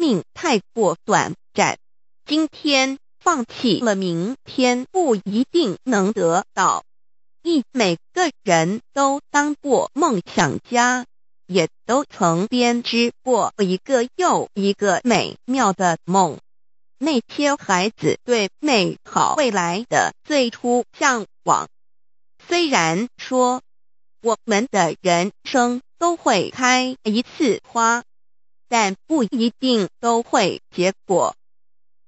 命太过短暂，今天放弃了，明天不一定能得到。一每个人都当过梦想家，也都曾编织过一个又一个美妙的梦。那些孩子对美好未来的最初向往，虽然说我们的人生都会开一次花。但不一定都会结果。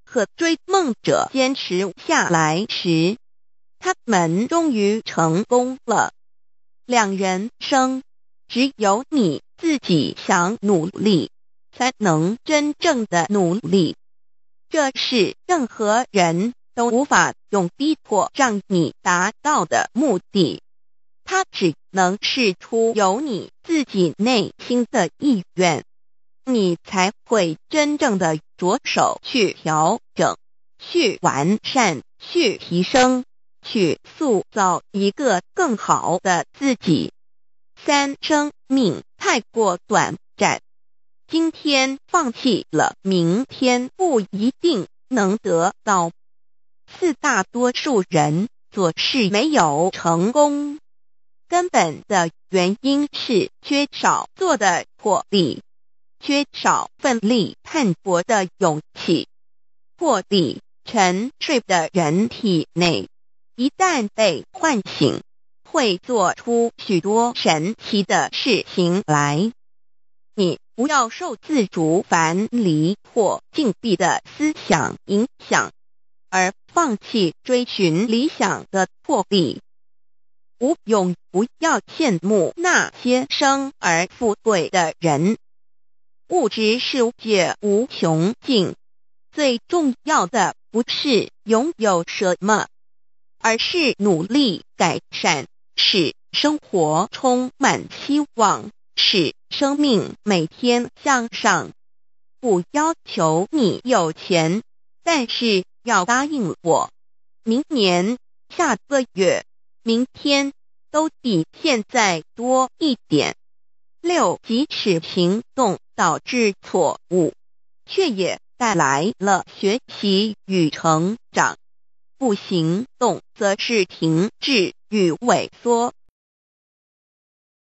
可追梦者坚持下来时，他们终于成功了。两人生，只有你自己想努力，才能真正的努力。这是任何人都无法用逼迫让你达到的目的。他只能试出由你自己内心的意愿。你才会真正的着手去调整、去完善、去提升、去塑造一个更好的自己。三、生命太过短暂，今天放弃了，明天不一定能得到。四、大多数人做事没有成功，根本的原因是缺少做的魄力。缺少奋力拼搏的勇气，破壁沉睡的人体内一旦被唤醒，会做出许多神奇的事情来。你不要受自主烦离或禁闭的思想影响，而放弃追寻理想的破壁。无勇，不要羡慕那些生而富贵的人。物质世界无穷尽，最重要的不是拥有什么，而是努力改善，使生活充满希望，使生命每天向上。不要求你有钱，但是要答应我，明年、下个月、明天都比现在多一点。六即使行动导致错误，却也带来了学习与成长；不行动则是停滞与萎缩。